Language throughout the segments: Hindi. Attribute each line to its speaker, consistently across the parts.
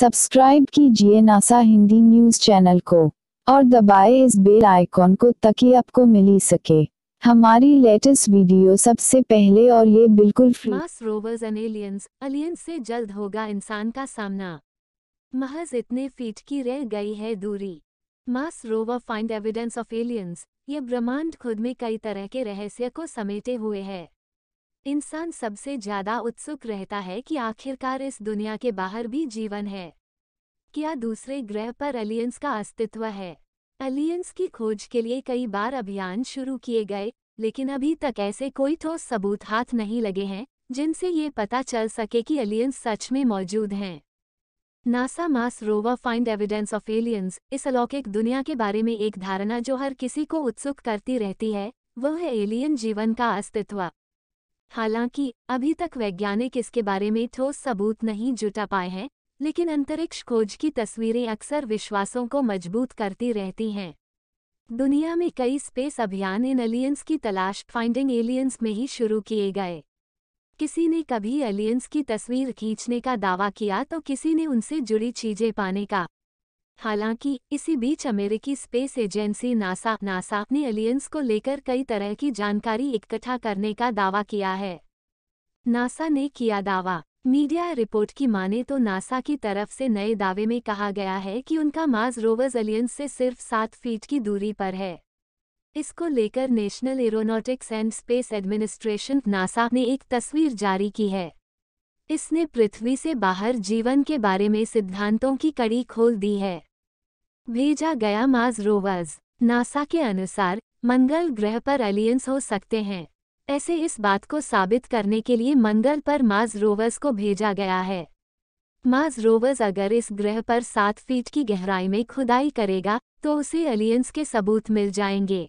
Speaker 1: सब्सक्राइब कीजिए नासा हिंदी न्यूज चैनल को और दबाए इस बेल आइकॉन को ताकि आपको मिली सके हमारी लेटेस्ट वीडियो सबसे पहले और ये बिल्कुल free Mars rovers and aliens aliens से जल्द होगा इंसान का सामना महज इतने फीट की रह गई है दूरी Mars rover find evidence of aliens ये ब्रह्मांड खुद में कई तरह के रहस्य को समेटे हुए है इंसान सबसे ज्यादा उत्सुक रहता है कि आखिरकार इस दुनिया के बाहर भी जीवन है क्या दूसरे ग्रह पर एलियंस का अस्तित्व है एलियंस की खोज के लिए कई बार अभियान शुरू किए गए लेकिन अभी तक ऐसे कोई ठोस सबूत हाथ नहीं लगे हैं जिनसे ये पता चल सके कि एलियंस सच में मौजूद हैं नासा मास रोवा फाइंड एविडेंस ऑफ एलियंस इस अलौकिक दुनिया के बारे में एक धारणा जो हर किसी को उत्सुक करती रहती है वह है एलियन जीवन का अस्तित्व हालांकि अभी तक वैज्ञानिक इसके बारे में ठोस सबूत नहीं जुटा पाए हैं लेकिन अंतरिक्ष खोज की तस्वीरें अक्सर विश्वासों को मजबूत करती रहती हैं दुनिया में कई स्पेस अभियान इन एलियंस की तलाश फाइंडिंग एलियंस में ही शुरू किए गए किसी ने कभी एलियंस की तस्वीर खींचने का दावा किया तो किसी ने उनसे जुड़ी चीजें पाने का हालांकि इसी बीच अमेरिकी स्पेस एजेंसी नासा नासा ने एलियंस को लेकर कई तरह की जानकारी इकट्ठा करने का दावा किया है नासा ने किया दावा मीडिया रिपोर्ट की माने तो नासा की तरफ से नए दावे में कहा गया है कि उनका मार्स रोवर्स एलियंस से सिर्फ सात फीट की दूरी पर है इसको लेकर National Aeronautics and Space Administration NASA ने एक तस्वीर जारी की है इसने पृथ्वी से बाहर जीवन के बारे में सिद्धांतों की कड़ी खोल दी है भेजा गया माज रोवर्स नासा के अनुसार मंगल ग्रह पर एलियंस हो सकते हैं ऐसे इस बात को साबित करने के लिए मंगल पर माज रोवर्स को भेजा गया है माज रोवर्स अगर इस ग्रह पर सात फीट की गहराई में खुदाई करेगा तो उसे एलियंस के सबूत मिल जाएंगे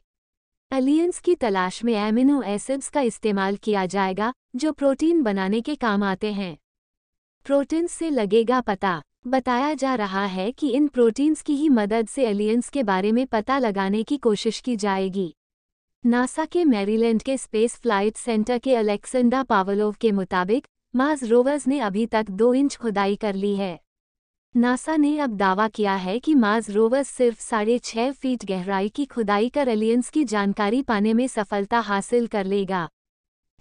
Speaker 1: एलियंस की तलाश में एमिनो एसिड्स का इस्तेमाल किया जाएगा जो प्रोटीन बनाने के काम आते हैं प्रोटीन से लगेगा पता बताया जा रहा है कि इन प्रोटीन्स की ही मदद से एलियंस के बारे में पता लगाने की कोशिश की जाएगी नासा के मैरीलैंड के स्पेस फ्लाइट सेंटर के अलेक्सेंडा पावलोव के मुताबिक मार्स रोवर्स ने अभी तक दो इंच खुदाई कर ली है नासा ने अब दावा किया है कि मार्स रोवर्स सिर्फ साढ़े छः फीट गहराई की खुदाई कर एलियंस की जानकारी पाने में सफलता हासिल कर लेगा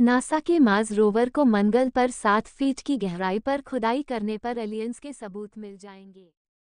Speaker 1: नासा के मार्स रोवर को मंगल पर सात फीट की गहराई पर खुदाई करने पर एलियंस के सबूत मिल जाएंगे